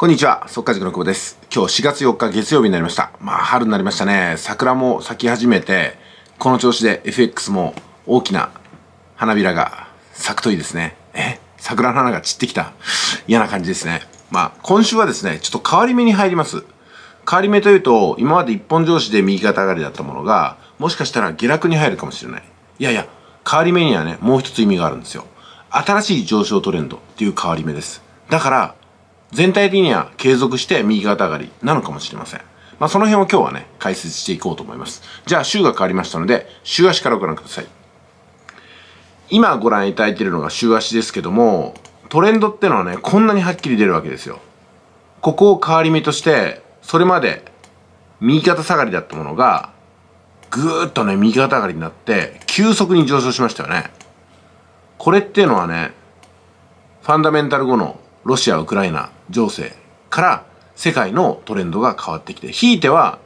こんにちは、速稼塾の久保です。今日4月4日月曜日になりました。まあ春になりましたね。桜も咲き始めて、この調子で FX も大きな花びらが咲くといいですね。え桜の花が散ってきた。嫌な感じですね。まあ今週はですね、ちょっと変わり目に入ります。変わり目というと、今まで一本上司で右肩上がりだったものが、もしかしたら下落に入るかもしれない。いやいや、変わり目にはね、もう一つ意味があるんですよ。新しい上昇トレンドっていう変わり目です。だから、全体的には継続して右肩上がりなのかもしれません。まあ、その辺を今日はね、解説していこうと思います。じゃあ、週が変わりましたので、週足からご覧ください。今ご覧いただいているのが週足ですけども、トレンドってのはね、こんなにはっきり出るわけですよ。ここを変わり目として、それまで右肩下がりだったものが、ぐーっとね、右肩上がりになって、急速に上昇しましたよね。これっていうのはね、ファンダメンタル後のロシア、ウクライナ情勢から世界のトレンドが変わってきて、ひいては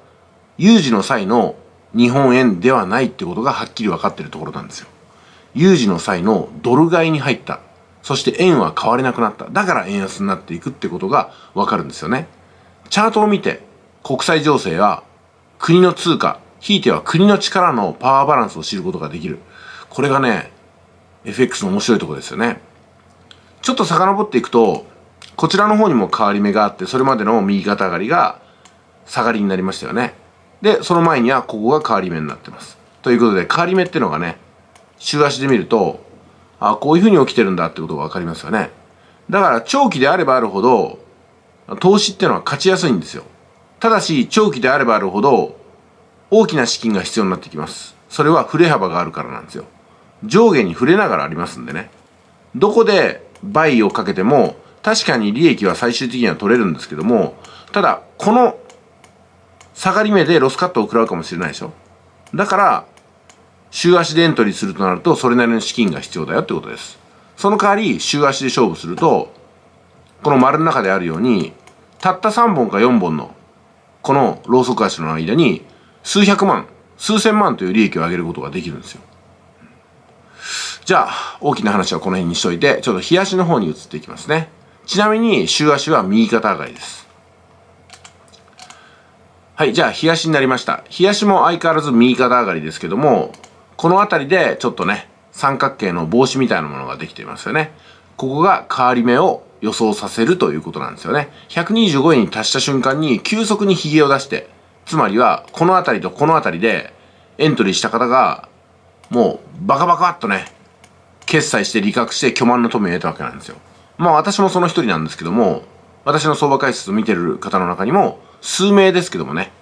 有事の際の日本円ではないってことがはっきり分かってるところなんですよ。有事の際のドル買いに入った。そして円は買われなくなった。だから円安になっていくってことが分かるんですよね。チャートを見て国際情勢や国の通貨、ひいては国の力のパワーバランスを知ることができる。これがね、FX の面白いところですよね。ちょっと遡っていくと、こちらの方にも変わり目があって、それまでの右肩上がりが下がりになりましたよね。で、その前にはここが変わり目になってます。ということで、変わり目っていうのがね、週足で見ると、あこういう風に起きてるんだってことがわかりますよね。だから長期であればあるほど、投資っていうのは勝ちやすいんですよ。ただし、長期であればあるほど、大きな資金が必要になってきます。それは振れ幅があるからなんですよ。上下に振れながらありますんでね。どこで倍をかけても確かに利益は最終的には取れるんですけども、ただ、この下がり目でロスカットを食らうかもしれないでしょ。だから、週足でエントリーするとなると、それなりの資金が必要だよってことです。その代わり、週足で勝負すると、この丸の中であるように、たった3本か4本の、このロウソク足の間に、数百万、数千万という利益を上げることができるんですよ。じゃあ、大きな話はこの辺にしといて、ちょっと冷やしの方に移っていきますね。ちなみに、週足は右肩上がりです。はい、じゃあ、日足になりました。日足も相変わらず右肩上がりですけども、この辺りでちょっとね、三角形の帽子みたいなものができていますよね。ここが変わり目を予想させるということなんですよね。125円に達した瞬間に急速にヒゲを出して、つまりはこの辺りとこの辺りでエントリーした方が、もうバカバカっとね、決済して利確して巨万の富を得たわけなんですよ。まあ私もその一人なんですけども、私の相場解説を見てる方の中にも、数名ですけどもね、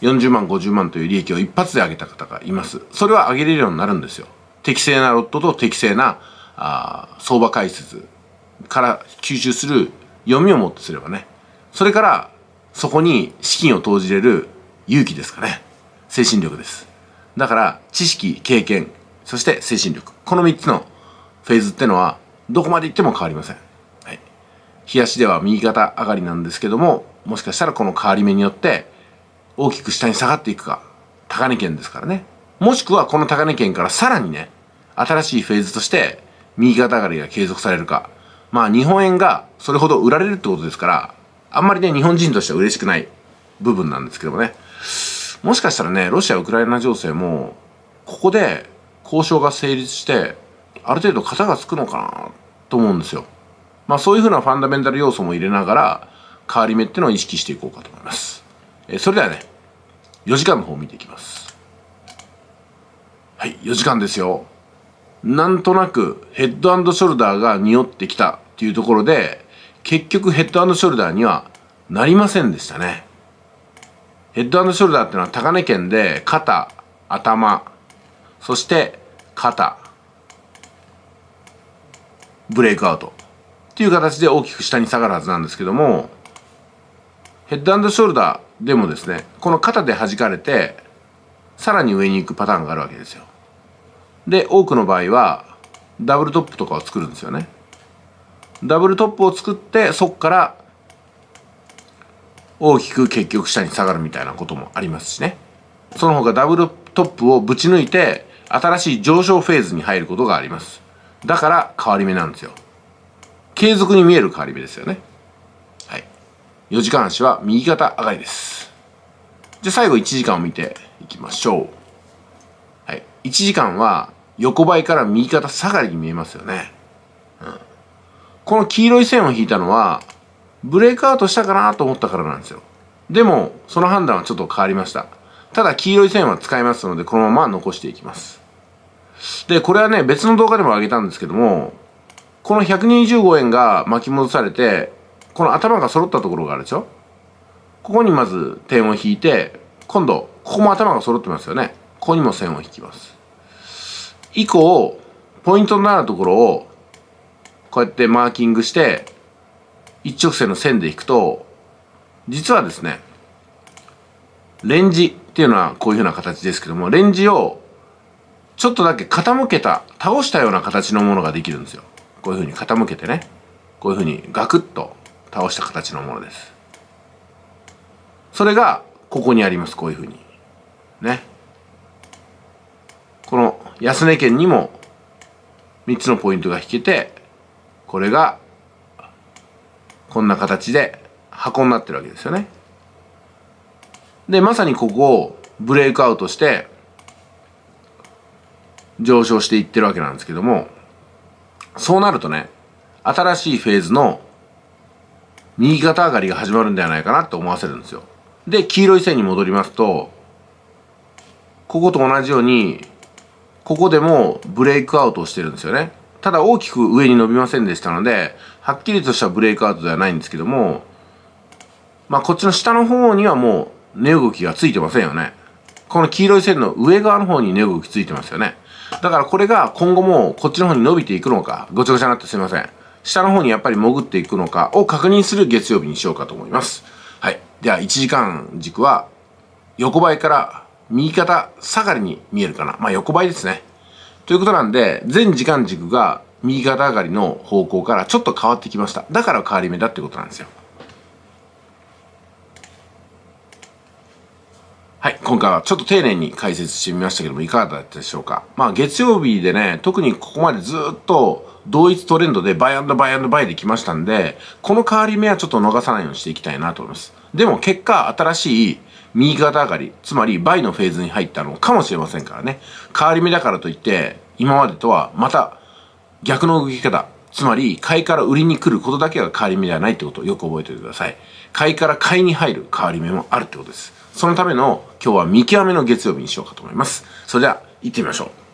40万、50万という利益を一発で上げた方がいます。それは上げれるようになるんですよ。適正なロットと適正なあ相場解説から吸収する読みをもってすればね。それから、そこに資金を投じれる勇気ですかね。精神力です。だから、知識、経験、そして精神力。この三つのフェーズってのはどこまで行っても変わりません。はい。冷やしでは右肩上がりなんですけども、もしかしたらこの変わり目によって大きく下に下がっていくか、高値圏ですからね。もしくはこの高値圏からさらにね、新しいフェーズとして右肩上がりが継続されるか。まあ日本円がそれほど売られるってことですから、あんまりね、日本人としては嬉しくない部分なんですけどもね。もしかしたらね、ロシア・ウクライナ情勢も、ここで交渉が成立して、ある程度型がつくのかなと思うんですよ。まあそういうふうなファンダメンタル要素も入れながら、変わり目っていうのを意識していこうかと思います。えそれではね、4時間の方を見ていきます。はい、4時間ですよ。なんとなくヘッドショルダーが匂ってきたっていうところで、結局ヘッドショルダーにはなりませんでしたね。ヘッドショルダーっていうのは高値圏で肩、頭、そして肩、ブレイクアウトっていう形で大きく下に下がるはずなんですけどもヘッドショルダーでもですねこの肩で弾かれてさらに上に行くパターンがあるわけですよで多くの場合はダブルトップとかを作るんですよねダブルトップを作ってそこから大きく結局下に下がるみたいなこともありますしねその他ダブルトップをぶち抜いて新しい上昇フェーズに入ることがありますだから変わり目なんですよ継続に見える変わり目ですよねはい4時間足は右肩上がりですじゃあ最後1時間を見ていきましょうはい1時間は横ばいから右肩下がりに見えますよね、うん、この黄色い線を引いたのはブレイクアウトしたかなと思ったからなんですよでもその判断はちょっと変わりましたただ黄色い線は使いますのでこのまま残していきますで、これはね、別の動画でも上げたんですけども、この125円が巻き戻されて、この頭が揃ったところがあるでしょここにまず点を引いて、今度、ここも頭が揃ってますよね。ここにも線を引きます。以降、ポイントになるところを、こうやってマーキングして、一直線の線で引くと、実はですね、レンジっていうのはこういうふうな形ですけども、レンジをちょっとだけ傾けた、倒したような形のものができるんですよ。こういうふうに傾けてね。こういうふうにガクッと倒した形のものです。それが、ここにあります。こういうふうに。ね。この安値県にも3つのポイントが引けて、これが、こんな形で箱になってるわけですよね。で、まさにここをブレイクアウトして、上昇していってるわけなんですけども、そうなるとね、新しいフェーズの右肩上がりが始まるんではないかなと思わせるんですよ。で、黄色い線に戻りますと、ここと同じように、ここでもブレイクアウトをしてるんですよね。ただ大きく上に伸びませんでしたので、はっきりとしたブレイクアウトではないんですけども、まあこっちの下の方にはもう値動きがついてませんよね。この黄色い線の上側の方に値動きついてますよね。だからこれが今後もこっちの方に伸びていくのか、ごちゃごちゃになってすいません。下の方にやっぱり潜っていくのかを確認する月曜日にしようかと思います。はい。では1時間軸は横ばいから右肩下がりに見えるかな。まあ横ばいですね。ということなんで、全時間軸が右肩上がりの方向からちょっと変わってきました。だから変わり目だってことなんですよ。はい、今回はちょっと丁寧に解説してみましたけども、いかがだったでしょうか。まあ、月曜日でね、特にここまでずっと同一トレンドでバイバイバイできましたんで、この変わり目はちょっと逃さないようにしていきたいなと思います。でも結果、新しい右肩上がり、つまりバイのフェーズに入ったのかもしれませんからね。変わり目だからといって、今までとはまた逆の動き方、つまり買いから売りに来ることだけが変わり目ではないってことをよく覚えておいてください。買いから買いに入る変わり目もあるってことです。そのための今日は見極めの月曜日にしようかと思います。それでは行ってみましょう。